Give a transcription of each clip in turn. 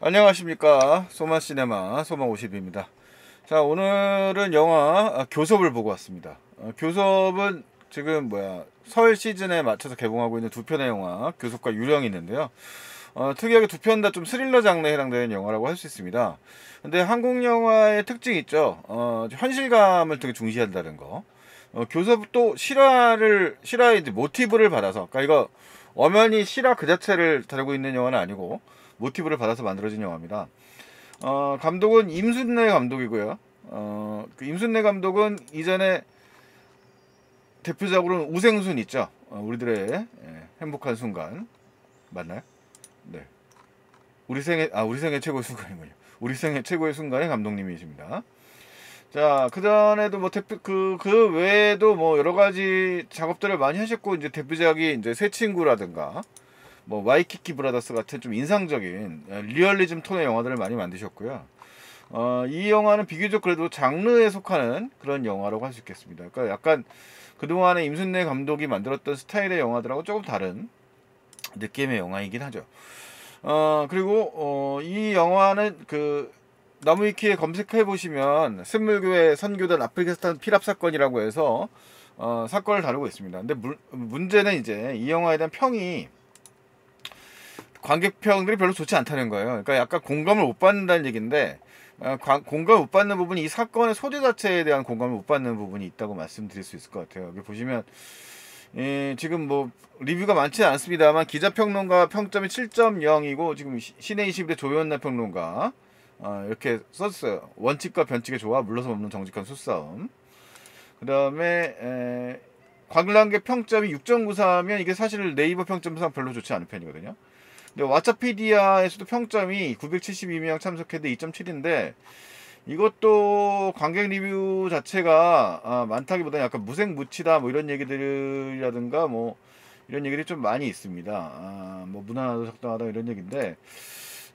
안녕하십니까 소마시네마 소마50입니다 자 오늘은 영화 아, 교섭을 보고 왔습니다 아, 교섭은 지금 뭐야 설 시즌에 맞춰서 개봉하고 있는 두 편의 영화 교섭과 유령이 있는데요 어, 특이하게 두 편 다 좀 스릴러 장르에 해당되는 영화라고 할 수 있습니다 근데 한국 영화의 특징이 있죠 어, 현실감을 되게 중시한다는 거 어, 교섭도 실화를 실화의 모티브를 받아서 그러니까 이거 엄연히 실화 그 자체를 다루고 있는 영화는 아니고 모티브를 받아서 만들어진 영화입니다. 어, 감독은 임순례 감독이고요. 어, 그 임순례 감독은 이전에 대표작으로는 우생순 있죠. 어, 우리들의 예, 행복한 순간 맞나요? 네. 우리 생애 아 우리 생애 최고의 순간이군요. 우리 생애 최고의 순간의 감독님이십니다. 자, 그전에도 뭐 대표, 그, 그 외에도 뭐 여러 가지 작업들을 많이 하셨고, 이제 대표작이 이제 새 친구라든가, 뭐 와이키키 브라더스 같은 좀 인상적인 예, 리얼리즘 톤의 영화들을 많이 만드셨고요. 어, 이 영화는 비교적 그래도 장르에 속하는 그런 영화라고 할 수 있겠습니다. 그러니까 약간 그동안에 임순례 감독이 만들었던 스타일의 영화들하고 조금 다른 느낌의 영화이긴 하죠. 어, 그리고 어, 이 영화는 그 나무위키에 검색해 보시면 샘물교회 선교단 아프리카스탄 피랍 사건이라고 해서 어, 사건을 다루고 있습니다. 근데 물, 문제는 이제 이 영화에 대한 평이 관객평들이 별로 좋지 않다는 거예요. 그러니까 약간 공감을 못 받는다는 얘기인데 어, 공감을 못 받는 부분이 이 사건의 소재 자체에 대한 공감을 못 받는 부분이 있다고 말씀드릴 수 있을 것 같아요. 여기 보시면 예, 지금 뭐 리뷰가 많지 않습니다만 기자 평론가 평점이 7.0이고 지금 시내 2 1대 조현나 평론가 어, 이렇게 썼어요. 원칙과 변칙의 조화, 물러서 없는 정직한 수싸움. 그 다음에 관람객 평점이 6.94면 이게 사실 네이버 평점상 별로 좋지 않은 편이거든요. 네, 왓챠피디아에서도 평점이 972명 참석했는데 2.7인데 이것도 관객 리뷰 자체가 아, 많다기보다는 약간 무색무취다 뭐 이런 얘기들이라든가 뭐 이런 얘기들이 좀 많이 있습니다. 아, 뭐 무난하다 적당하다 이런 얘기인데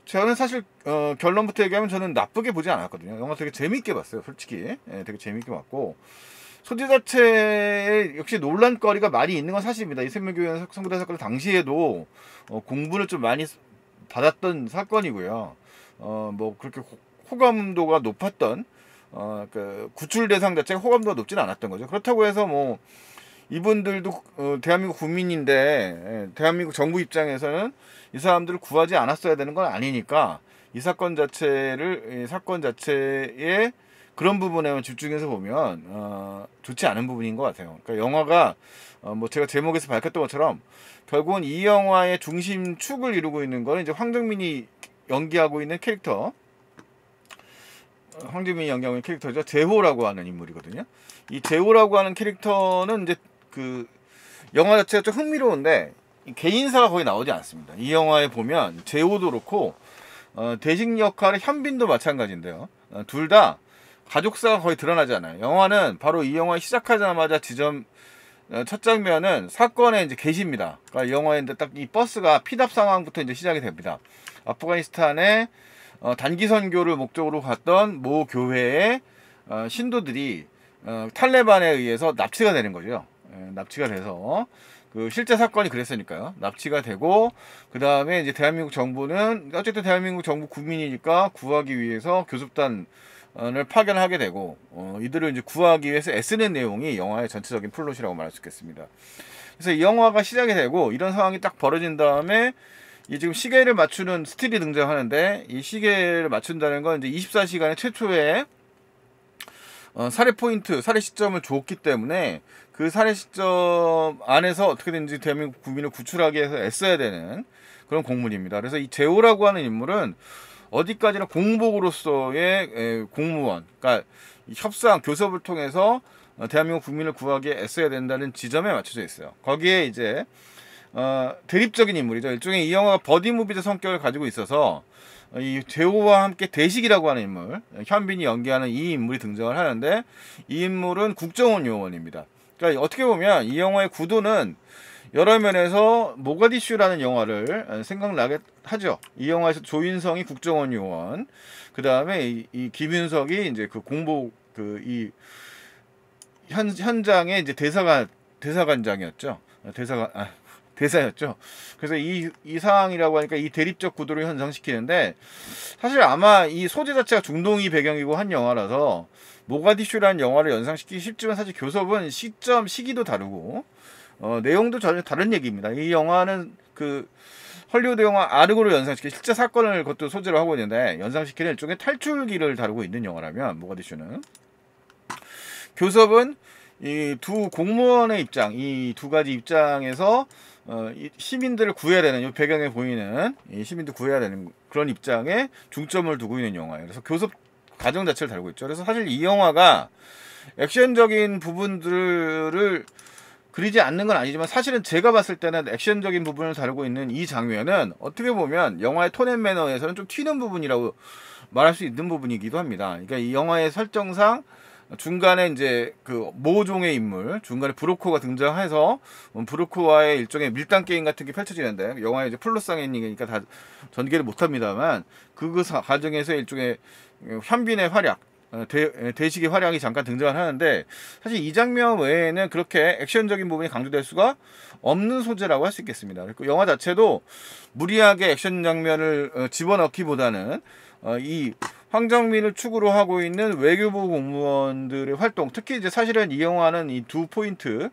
저는 사실 어, 결론부터 얘기하면 저는 나쁘게 보지 않았거든요. 영화 되게 재밌게 봤어요, 솔직히. 예, 되게 재밌게 봤고 소재 자체에 역시 논란거리가 많이 있는 건 사실입니다. 이생명 교회 성부대 사건 당시에도 어, 공분을 좀 많이 받았던 사건이고요. 어, 뭐 그렇게 호, 호감도가 높았던 어, 그 구출 대상 자체가 호감도가 높지는 않았던 거죠. 그렇다고 해서 뭐 이분들도 어, 대한민국 국민인데 예, 대한민국 정부 입장에서는 이 사람들을 구하지 않았어야 되는 건 아니니까 이 사건 자체를 이 사건 자체에 그런 부분에만 집중해서 보면 어, 좋지 않은 부분인 것 같아요. 그러니까 영화가 어, 뭐 제가 제목에서 밝혔던 것처럼 결국은 이 영화의 중심 축을 이루고 있는 거는 이제 황정민이 연기하고 있는 캐릭터 황정민이 연기하고 있는 캐릭터죠 제호라고 하는 인물이거든요. 이제호라고 하는 캐릭터는 이제 그 영화 자체가 좀 흥미로운데 개인사가 거의 나오지 않습니다. 이 영화에 보면 제호도 그렇고 어, 대식 역할의 현빈도 마찬가지인데요. 어, 둘다 가족사가 거의 드러나지 않아요. 영화는 바로 이 영화 시작하자마자 지점 어, 첫 장면은 사건의 이제 게시입니다. 그러니까 영화에 딱이 버스가 피답 상황부터 이제 시작이 됩니다. 아프가니스탄에 어, 단기 선교를 목적으로 갔던 모 교회의 어, 신도들이 어, 탈레반에 의해서 납치가 되는 거죠. 예, 납치가 돼서 그 실제 사건이 그랬으니까요. 납치가 되고 그 다음에 이제 대한민국 정부는 어쨌든 대한민국 정부 국민이니까 구하기 위해서 교습단 를 파견하게 되고 어, 이들을 이제 구하기 위해서 애쓰는 내용이 영화의 전체적인 플롯이라고 말할 수 있겠습니다. 그래서 이 영화가 시작이 되고 이런 상황이 딱 벌어진 다음에 이 지금 시계를 맞추는 스틸이 등장하는데 이 시계를 맞춘다는 건 이제 24시간의 최초의 어, 사례 포인트, 사례 시점을 줬기 때문에 그 사례 시점 안에서 어떻게든지 대한민국 국민을 구출하기 위해서 애써야 되는 그런 공문입니다. 그래서 이 제호라고 하는 인물은 어디까지나 공복으로서의 공무원, 그러니까 협상 교섭을 통해서 어, 대한민국 국민을 구하기에 애써야 된다는 지점에 맞춰져 있어요. 거기에 이제 어, 대립적인 인물이죠. 일종의 이 영화가 버디무비의 성격을 가지고 있어서 어, 이 제호와 함께 대식이라고 하는 인물, 현빈이 연기하는 이 인물이 등장을 하는데 이 인물은 국정원 요원입니다. 그러니까 어떻게 보면 이 영화의 구도는 여러 면에서 모가디슈라는 영화를 생각나게 하죠. 이 영화에서 조인성이 국정원 요원, 그 다음에 이, 이, 김윤석이 이제 그 공보 그이현장의 이제 대사가 대사관장이었죠. 아, 대사가 아, 대사였죠. 그래서 이, 이 상황이라고 하니까 이 대립적 구도를 현상시키는데 사실 아마 이 소재 자체가 중동이 배경이고 한 영화라서 모가디슈라는 영화를 연상시키기 쉽지만 사실 교섭은 시점 시기도 다르고 어, 내용도 전혀 다른 얘기입니다. 이 영화는 그 헐리우드 영화 아르고를 연상시킨 실제 사건을 그것도 소재로 하고 있는데 연상시키는 일종의 탈출기를 다루고 있는 영화라면 모가디슈는 교섭은 이 두 공무원의 입장, 이 두 가지 입장에서 어, 이 시민들을 구해야 되는 이 배경에 보이는 이 시민들 구해야 되는 그런 입장에 중점을 두고 있는 영화예요. 그래서 교섭 가정 자체를 다루고 있죠. 그래서 사실 이 영화가 액션적인 부분들을 그리지 않는 건 아니지만 사실은 제가 봤을 때는 액션적인 부분을 다루고 있는 이 장면은 어떻게 보면 영화의 톤앤 매너에서는 좀 튀는 부분이라고 말할 수 있는 부분이기도 합니다. 그러니까 이 영화의 설정상 중간에 이제 그 모종의 인물, 중간에 브로커가 등장해서 브로커와의 일종의 밀당 게임 같은 게 펼쳐지는데 영화의 이제 플러스상 엔딩이니까 다 전개를 못 합니다만 그 과정에서 일종의 그 현빈의 활약 어, 대, 예, 식의 활약이 잠깐 등장을 하는데 사실 이 장면 외에는 그렇게 액션적인 부분이 강조될 수가 없는 소재라고 할 수 있겠습니다. 그리고 영화 자체도 무리하게 액션 장면을 어, 집어넣기보다는 어, 이 황정민을 축으로 하고 있는 외교부 공무원들의 활동, 특히 이제 사실은 이 영화는 이 두 포인트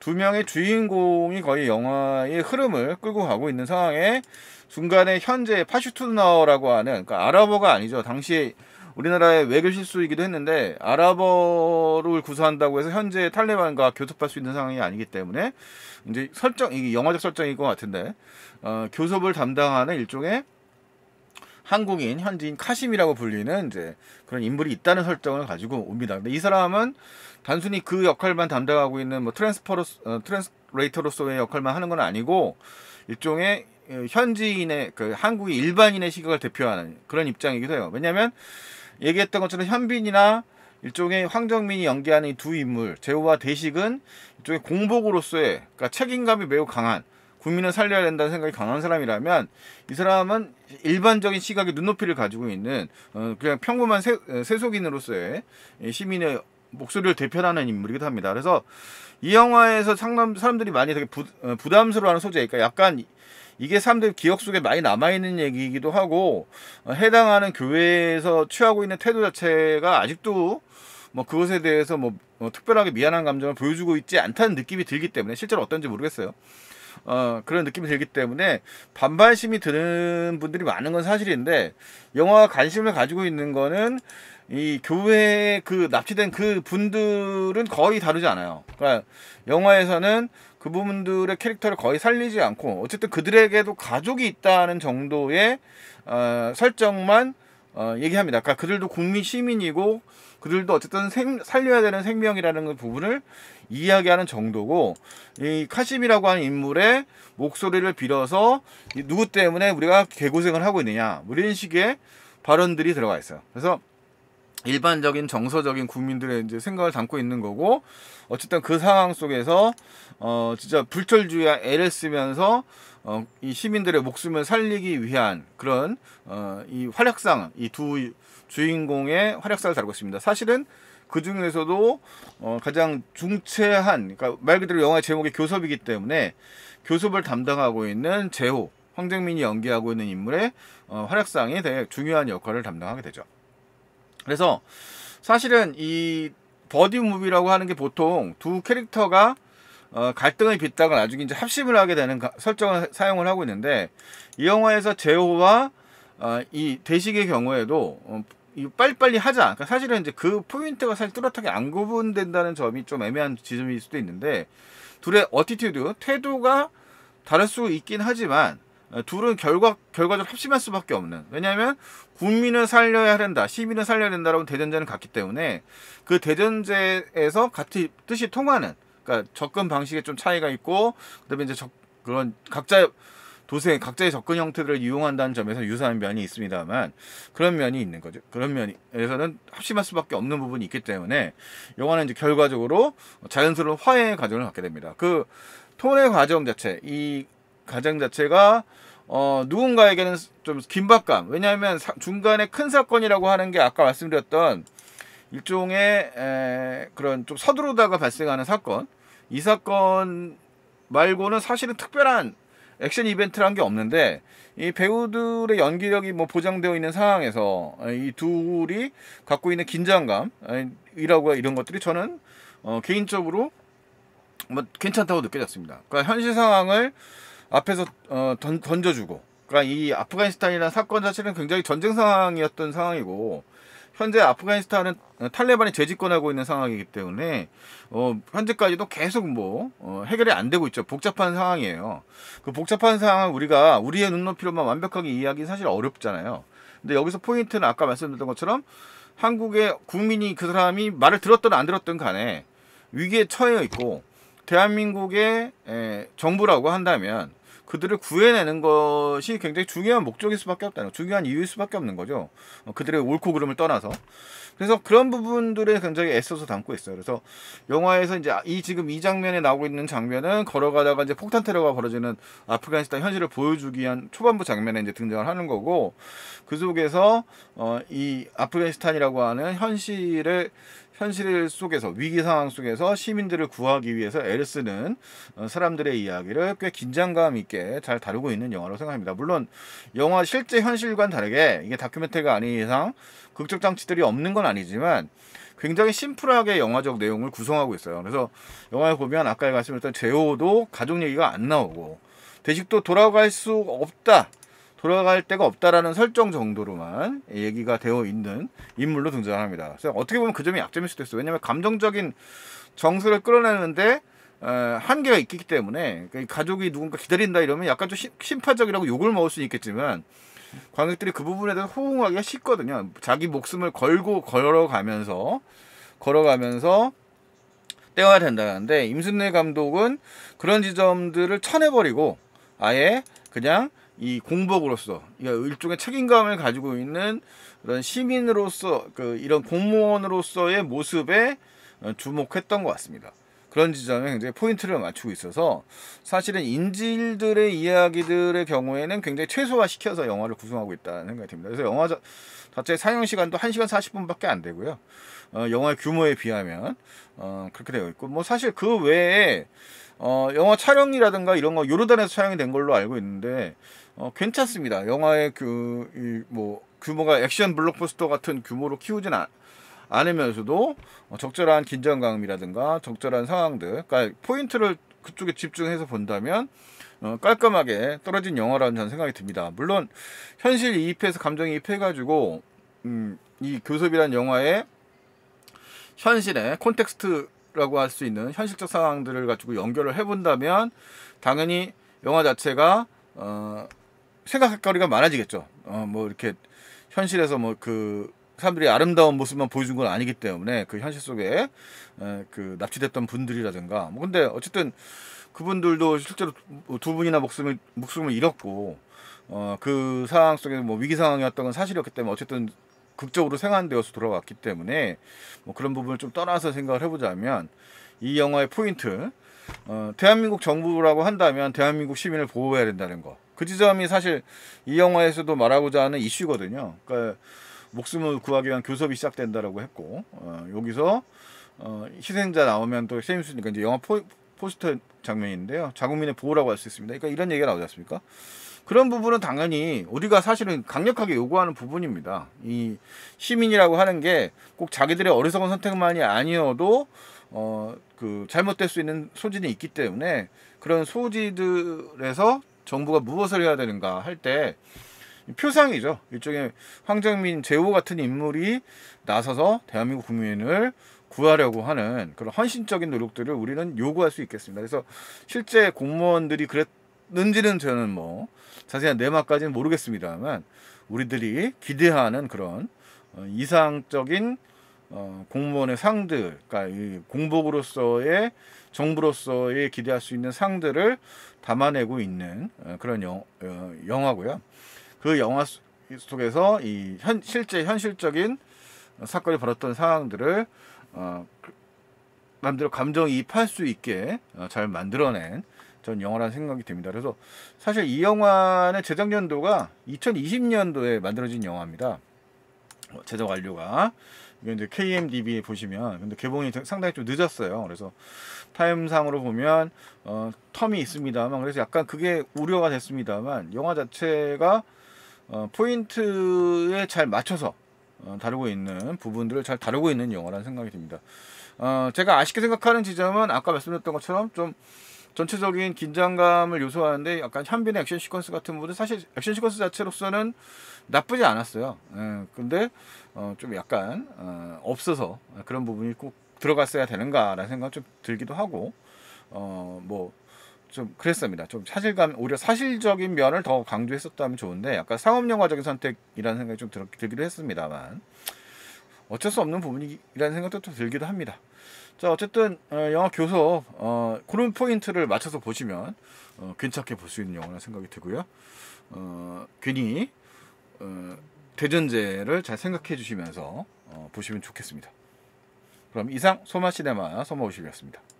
두 명의 주인공이 거의 영화의 흐름을 끌고 가고 있는 상황에 중간에 현재 파슈투나라고 하는 그러니까 아랍어가 아니죠. 당시에 우리나라의 외교 실수이기도 했는데 아랍어를 구사한다고 해서 현재 탈레반과 교섭할 수 있는 상황이 아니기 때문에 이제 설정 이게 영화적 설정인 것 같은데 어, 교섭을 담당하는 일종의 한국인 현지인 카심이라고 불리는 이제 그런 인물이 있다는 설정을 가지고 옵니다. 근데 이 사람은 단순히 그 역할만 담당하고 있는 뭐 트랜스퍼로 어, 트랜스레이터로서의 역할만 하는 건 아니고 일종의 어, 현지인의 그 한국의 일반인의 시각을 대표하는 그런 입장이기도 해요. 왜냐하면 얘기했던 것처럼 현빈이나 일종의 황정민이 연기하는 이 두 인물 제호와 대식은 일종의 공복으로서의 그러니까 책임감이 매우 강한 국민을 살려야 된다는 생각이 강한 사람이라면 이 사람은 일반적인 시각의 눈높이를 가지고 있는 어, 그냥 평범한 세, 어, 세속인으로서의 시민의 목소리를 대표하는 인물이기도 합니다. 그래서 이 영화에서 상남 사람들이 많이 되게 부, 어, 부담스러워하는 소재니까 그러니까 약간 이게 사람들 기억 속에 많이 남아있는 얘기이기도 하고 어, 해당하는 교회에서 취하고 있는 태도 자체가 아직도 뭐 그것에 대해서 뭐, 뭐 특별하게 미안한 감정을 보여주고 있지 않다는 느낌이 들기 때문에 실제로 어떤지 모르겠어요. 어, 그런 느낌이 들기 때문에 반발심이 드는 분들이 많은 건 사실인데 영화가 관심을 가지고 있는 거는 이 교회에 그 납치된 그 분들은 거의 다르지 않아요. 그러니까 영화에서는 그분들의 캐릭터를 거의 살리지 않고 어쨌든 그들에게도 가족이 있다는 정도의 어, 설정만 어, 얘기합니다. 그러니까 그들도 국민 시민이고 그들도 어쨌든 생, 살려야 되는 생명이라는 그 부분을 이야기하는 정도고 이 카심이라고 하는 인물의 목소리를 빌어서 누구 때문에 우리가 개고생을 하고 있느냐 뭐 이런 식의 발언들이 들어가 있어요. 그래서 일반적인 정서적인 국민들의 이제 생각을 담고 있는 거고 어쨌든 그 상황 속에서 어 진짜 불철주야 애를 쓰면서 어이 시민들의 목숨을 살리기 위한 그런 어이 활약상 이 두 주인공의 활약상을 다루고 있습니다. 사실은 그 중에서도 어 가장 중체한 그러니까 말 그대로 영화의 제목이 교섭이기 때문에 교섭을 담당하고 있는 재호 황정민이 연기하고 있는 인물의 어 활약상이 되게 중요한 역할을 담당하게 되죠. 그래서 사실은 이 버디 무비라고 하는 게 보통 두 캐릭터가 어, 갈등을 빚다가 나중에 이제 합심을 하게 되는 가, 설정을 사용을 하고 있는데 이 영화에서 제호와 어, 이 대식의 경우에도 어, 이 빨리빨리 하자. 그러니까 사실은 이제 그 포인트가 사실 뚜렷하게 안 구분된다는 점이 좀 애매한 지점일 수도 있는데 둘의 어티튜드 태도가 다를 수 있긴 하지만 어, 둘은 결과, 결과적으로 합심할 수밖에 없는. 왜냐하면 국민을 살려야 된다, 시민을 살려야 된다라고 대전제는 같기 때문에 그 대전제에서 같은 뜻이 통하는, 그러니까 접근 방식에 좀 차이가 있고, 그다음에 이제 적, 그런 각자의 도생 각자의 접근 형태들을 이용한다는 점에서 유사한 면이 있습니다만 그런 면이 있는 거죠. 그런 면에서는 합심할 수밖에 없는 부분이 있기 때문에 영화는 이제 결과적으로 자연스러운 화해의 과정을 갖게 됩니다. 그 톤의 과정 자체, 이 과정 자체가 어, 누군가에게는 좀 긴박감. 왜냐하면 사, 중간에 큰 사건이라고 하는 게 아까 말씀드렸던 일종의 에, 그런 좀 서두르다가 발생하는 사건. 이 사건 말고는 사실은 특별한 액션 이벤트란 게 없는데 이 배우들의 연기력이 뭐 보장되어 있는 상황에서 이 둘이 갖고 있는 긴장감이라고 이런 것들이 저는 어, 개인적으로 뭐 괜찮다고 느껴졌습니다. 그러니까 현실 상황을 앞에서 어, 던, 져주고 그러니까 이 아프가니스탄이라는 사건 자체는 굉장히 전쟁 상황이었던 상황이고 현재 아프가니스탄은 어, 탈레반이 재집권하고 있는 상황이기 때문에 어, 현재까지도 계속 뭐 어, 해결이 안 되고 있죠. 복잡한 상황이에요. 그 복잡한 상황 우리가 우리의 눈높이로만 완벽하게 이해하기는 사실 어렵잖아요. 근데 여기서 포인트는 아까 말씀드렸던 것처럼 한국의 국민이 그 사람이 말을 들었든 안 들었든 간에 위기에 처해 있고 대한민국의 예, 정부라고 한다면 그들을 구해내는 것이 굉장히 중요한 목적일 수밖에 없다는 중요한 이유일 수밖에 없는 거죠. 어, 그들의 옳고 그름을 떠나서. 그래서 그런 부분들에 굉장히 애써서 담고 있어요. 그래서 영화에서 이제 이 지금 이 장면에 나오고 있는 장면은 걸어가다가 이제 폭탄 테러가 벌어지는 아프가니스탄 현실을 보여주기 위한 초반부 장면에 이제 등장을 하는 거고 그 속에서 어, 이 아프가니스탄이라고 하는 현실을 현실 속에서 위기 상황 속에서 시민들을 구하기 위해서 에를스는 어, 사람들의 이야기를 꽤 긴장감 있게 잘 다루고 있는 영화로 생각합니다. 물론 영화 실제 현실과는 다르게 이게 다큐멘터리가 아닌 이상 극적 장치들이 없는 건 아니지만 굉장히 심플하게 영화적 내용을 구성하고 있어요. 그래서 영화에 보면 아까 말씀드렸던 제호도 가족 얘기가 안 나오고 대식도 돌아갈 수 없다. 돌아갈 데가 없다라는 설정 정도로만 얘기가 되어 있는 인물로 등장합니다. 그래서 어떻게 보면 그 점이 약점일 수도 있어요. 왜냐하면 감정적인 정서를 끌어내는데 어, 한계가 있기 때문에 그 가족이 누군가 기다린다 이러면 약간 좀 심파적이라고 욕을 먹을 수 있겠지만 관객들이 그 부분에 대해서 호응하기가 쉽거든요. 자기 목숨을 걸고 걸어가면서 걸어가면서 떼어야 된다는데 임순례 감독은 그런 지점들을 쳐내버리고 아예 그냥 이 공복으로서 그러니까 일종의 책임감을 가지고 있는 그런 시민으로서 그 이런 공무원으로서의 모습에 주목했던 것 같습니다. 그런 지점에 굉장히 포인트를 맞추고 있어서 사실은 인질들의 이야기들의 경우에는 굉장히 최소화시켜서 영화를 구성하고 있다는 생각이 듭니다. 그래서 영화 자체의 사용 시간도 1시간 40분밖에 안 되고요. 어, 영화의 규모에 비하면 어, 그렇게 되어 있고 뭐 사실 그 외에 어, 영화 촬영이라든가 이런 거 요르단에서 촬영이 된 걸로 알고 있는데 어, 괜찮습니다. 영화의 그뭐 규모가 액션 블록버스터 같은 규모로 키우진 않, 않으면서도 어, 적절한 긴장감이라든가 적절한 상황들, 그러니까 포인트를 그쪽에 집중해서 본다면 어, 깔끔하게 떨어진 영화라는 저는 생각이 듭니다. 물론 현실 이입해서 감정이 입해가지고 음, 이 교섭이란 영화의 현실의 콘텍스트 라고 할 수 있는 현실적 상황들을 가지고 연결을 해본다면 당연히 영화 자체가 어, 생각할 거리가 많아지겠죠. 어, 뭐 이렇게 현실에서 뭐 그 사람들이 아름다운 모습만 보여준 건 아니기 때문에 그 현실 속에 에, 어, 그 납치됐던 분들이라든가 뭐 근데 어쨌든 그분들도 실제로 뭐 두 분이나 목숨을 목숨을 잃었고 어, 그 상황 속에 뭐 위기 상황이었던 건 사실이었기 때문에 어쨌든 극적으로 생환되어서 돌아왔기 때문에 뭐 그런 부분을 좀 떠나서 생각을 해보자면 이 영화의 포인트 어, 대한민국 정부라고 한다면 대한민국 시민을 보호해야 된다는 거. 그 지점이 사실 이 영화에서도 말하고자 하는 이슈거든요. 그러니까 목숨을 구하기 위한 교섭이 시작된다라고 했고 어, 여기서 어, 희생자 나오면 또 세임수니까 이제 영화 포, 포스터 장면인데요. 자국민의 보호라고 할 수 있습니다. 그러니까 이런 얘기가 나오지 않습니까? 그런 부분은 당연히 우리가 사실은 강력하게 요구하는 부분입니다. 이 시민이라고 하는 게 꼭 자기들의 어리석은 선택만이 아니어도 어 그 잘못될 수 있는 소진이 있기 때문에 그런 소지들에서 정부가 무엇을 해야 되는가 할 때 표상이죠. 일종의 황정민 제호 같은 인물이 나서서 대한민국 국민을 구하려고 하는 그런 헌신적인 노력들을 우리는 요구할 수 있겠습니다. 그래서 실제 공무원들이 그랬 는지는 저는 뭐 자세한 내막까지는 모르겠습니다만 우리들이 기대하는 그런 어, 이상적인 어, 공무원의 상들, 그러니까 공복으로서의 정부로서의 기대할 수 있는 상들을 담아내고 있는 어, 그런 영, 영화고요. 그 영화 속에서 이 현, 실제 현실적인 사건이 벌었던 상황들을 어, 남대로 그, 감정이입할 수 있게 잘 만들어낸 전 영화라는 생각이 듭니다. 그래서 사실 이 영화는 재작년도가 2020년도에 만들어진 영화입니다. 어, 제작 완료가 이게 이제 KMDB 에 보시면 근데 개봉이 상당히 좀 늦었어요. 그래서 타임상으로 보면 어, 텀이 있습니다만 그래서 약간 그게 우려가 됐습니다만 영화 자체가 어, 포인트에 잘 맞춰서 어, 다루고 있는 부분들을 잘 다루고 있는 영화라는 생각이 듭니다. 어, 제가 아쉽게 생각하는 지점은 아까 말씀드렸던 것처럼 좀 전체적인 긴장감을 요소하는데 약간 현빈의 액션 시퀀스 같은 부분은 사실 액션 시퀀스 자체로서는 나쁘지 않았어요. 예, 근데 어, 좀 약간 어, 없어서 그런 부분이 꼭 들어갔어야 되는가라는 생각 좀 들기도 하고 어, 뭐. 좀 그랬습니다. 좀 사실감 오히려 사실적인 면을 더 강조했었다면 좋은데 약간 상업 영화적인 선택이라는 생각이 좀 들, 들기도 했습니다만 어쩔 수 없는 부분이라는 생각도 또 들기도 합니다. 자 어쨌든 어, 영화 교서 어, 그런 포인트를 맞춰서 보시면 어, 괜찮게 볼 수 있는 영화라 는 생각이 들고요. 어, 괜히 어, 대전제를 잘 생각해 주시면서 어, 보시면 좋겠습니다. 그럼 이상 소마시네마 소마오십이었습니다.